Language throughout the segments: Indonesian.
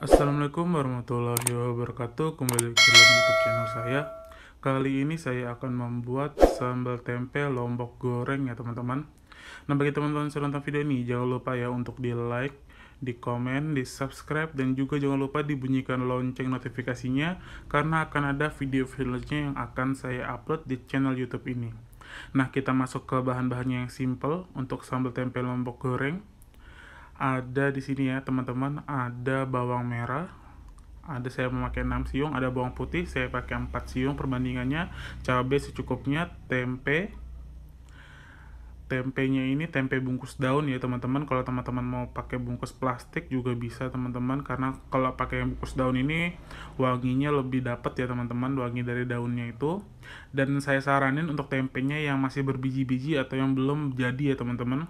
Assalamualaikum warahmatullahi wabarakatuh Kembali ke dalam youtube channel saya Kali ini saya akan membuat sambal tempe lombok goreng ya teman-teman Nah bagi teman-teman yang nonton video ini Jangan lupa ya untuk di like, di komen, di subscribe Dan juga jangan lupa dibunyikan lonceng notifikasinya Karena akan ada video video yang akan saya upload di channel youtube ini Nah kita masuk ke bahan-bahannya yang simple Untuk sambal tempe lombok goreng ada di sini ya teman-teman ada bawang merah ada saya memakai 6 siung ada bawang putih saya pakai 4 siung perbandingannya cabai secukupnya tempe tempenya ini tempe bungkus daun ya teman-teman kalau teman-teman mau pakai bungkus plastik juga bisa teman-teman karena kalau pakai bungkus daun ini wanginya lebih dapat ya teman-teman wangi dari daunnya itu dan saya saranin untuk tempenya yang masih berbiji-biji atau yang belum jadi ya teman-teman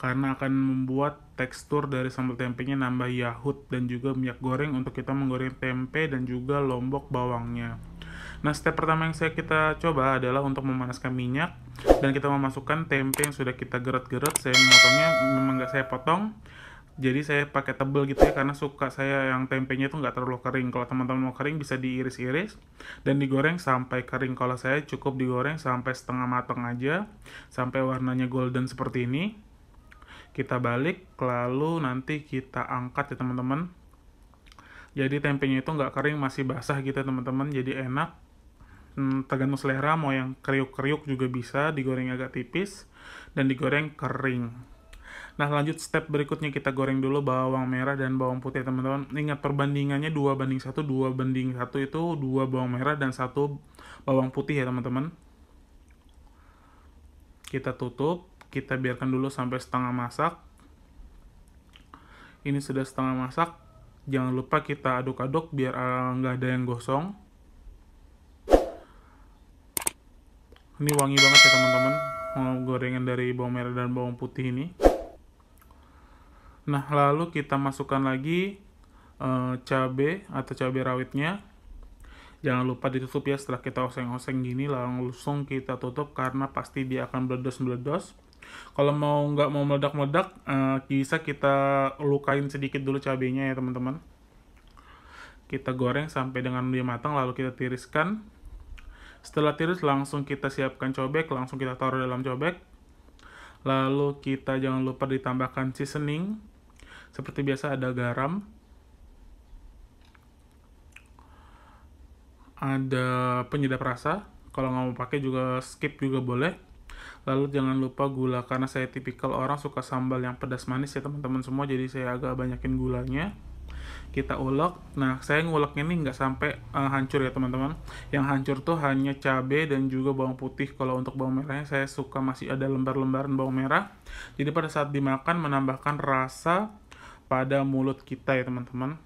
karena akan membuat tekstur dari sambal tempenya nambah yahut dan juga minyak goreng untuk kita menggoreng tempe dan juga lombok bawangnya. Nah, step pertama yang saya kita coba adalah untuk memanaskan minyak dan kita memasukkan tempe yang sudah kita geret-geret. Saya memotongnya memang nggak saya potong. Jadi saya pakai tebel gitu ya karena suka saya yang tempenya itu nggak terlalu kering. Kalau teman-teman mau kering bisa diiris-iris dan digoreng sampai kering. Kalau saya cukup digoreng sampai setengah matang aja sampai warnanya golden seperti ini kita balik lalu nanti kita angkat ya teman-teman jadi tempenya itu nggak kering masih basah gitu ya, teman-teman jadi enak hmm, tergantung selera mau yang kriuk-kriuk juga bisa digoreng agak tipis dan digoreng kering Nah lanjut step berikutnya kita goreng dulu bawang merah dan bawang putih ya, teman-teman Ingat perbandingannya 2 banding 1, 2 banding 1 itu 2 bawang merah dan 1 bawang putih ya teman-teman Kita tutup kita biarkan dulu sampai setengah masak ini sudah setengah masak jangan lupa kita aduk-aduk biar eh, nggak ada yang gosong ini wangi banget ya teman-teman gorengan dari bawang merah dan bawang putih ini nah lalu kita masukkan lagi e, cabe atau cabai rawitnya jangan lupa ditutup ya setelah kita oseng-oseng gini langsung kita tutup karena pasti dia akan meledos-meledos kalau mau nggak mau meledak-meledak uh, kita lukain sedikit dulu cabenya ya teman-teman kita goreng sampai dengan dia matang lalu kita tiriskan setelah tiris langsung kita siapkan cobek langsung kita taruh dalam cobek lalu kita jangan lupa ditambahkan seasoning seperti biasa ada garam ada penyedap rasa kalau nggak mau pakai juga skip juga boleh Lalu jangan lupa gula karena saya tipikal orang suka sambal yang pedas manis ya teman-teman semua jadi saya agak banyakin gulanya. Kita ulek. Nah, saya nguleknya ini nggak sampai uh, hancur ya teman-teman. Yang hancur tuh hanya cabe dan juga bawang putih. Kalau untuk bawang merahnya saya suka masih ada lembar-lembaran bawang merah. Jadi pada saat dimakan menambahkan rasa pada mulut kita ya teman-teman.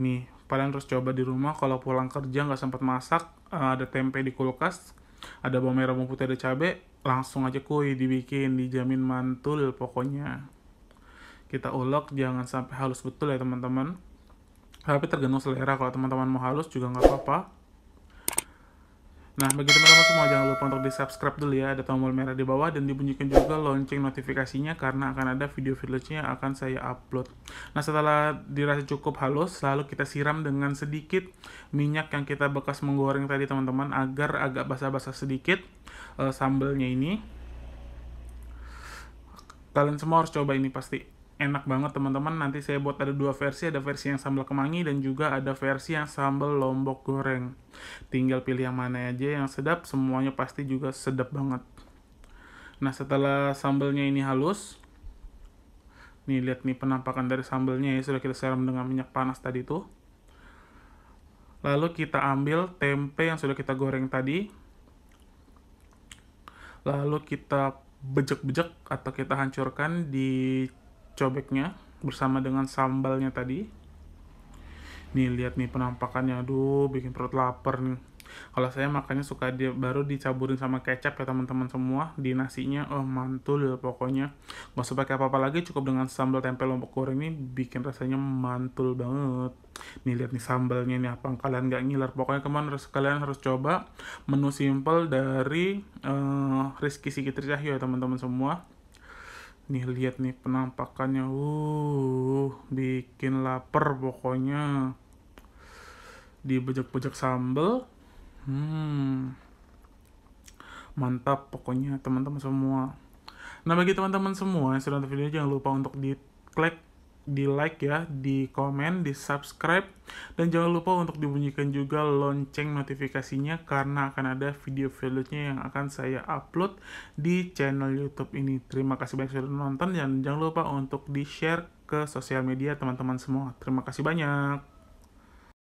Nih, kalian harus coba di rumah kalau pulang kerja nggak sempat masak eh, ada tempe di kulkas ada bawang merah bawang putih ada cabai langsung aja kuy dibikin dijamin mantul pokoknya kita ulek jangan sampai halus betul ya teman-teman tapi tergantung selera kalau teman-teman mau halus juga nggak apa-apa Nah, bagi teman-teman semua jangan lupa untuk di-subscribe dulu ya, ada tombol merah di bawah dan dibunyikan juga lonceng notifikasinya karena akan ada video village yang akan saya upload. Nah, setelah dirasa cukup halus, lalu kita siram dengan sedikit minyak yang kita bekas menggoreng tadi teman-teman agar agak basah-basah sedikit uh, eh, sambalnya ini. Kalian semua harus coba ini pasti enak banget teman-teman nanti saya buat ada dua versi ada versi yang sambal kemangi dan juga ada versi yang sambal lombok goreng tinggal pilih yang mana aja yang sedap semuanya pasti juga sedap banget nah setelah sambalnya ini halus nih lihat nih penampakan dari sambalnya ya sudah kita siram dengan minyak panas tadi tuh lalu kita ambil tempe yang sudah kita goreng tadi lalu kita bejek-bejek atau kita hancurkan di cobeknya bersama dengan sambalnya tadi. Nih lihat nih penampakannya, aduh bikin perut lapar nih. Kalau saya makannya suka dia baru dicaburin sama kecap ya teman-teman semua di nasinya, oh mantul ya pokoknya. Gak usah pakai apa-apa lagi, cukup dengan sambal tempe lombok goreng ini bikin rasanya mantul banget. Nih lihat nih sambalnya nih apa kalian nggak ngiler pokoknya kemarin harus kalian harus coba menu simple dari uh, Rizky Sikitri Cahyo ya teman-teman semua nih lihat nih penampakannya uh bikin lapar pokoknya di bejek-bejek sambel hmm mantap pokoknya teman-teman semua nah bagi teman-teman semua yang sudah nonton video jangan lupa untuk di klik di like ya, di komen, di subscribe, dan jangan lupa untuk dibunyikan juga lonceng notifikasinya karena akan ada video videonya yang akan saya upload di channel YouTube ini. Terima kasih banyak sudah nonton dan jangan lupa untuk di-share ke sosial media teman-teman semua. Terima kasih banyak.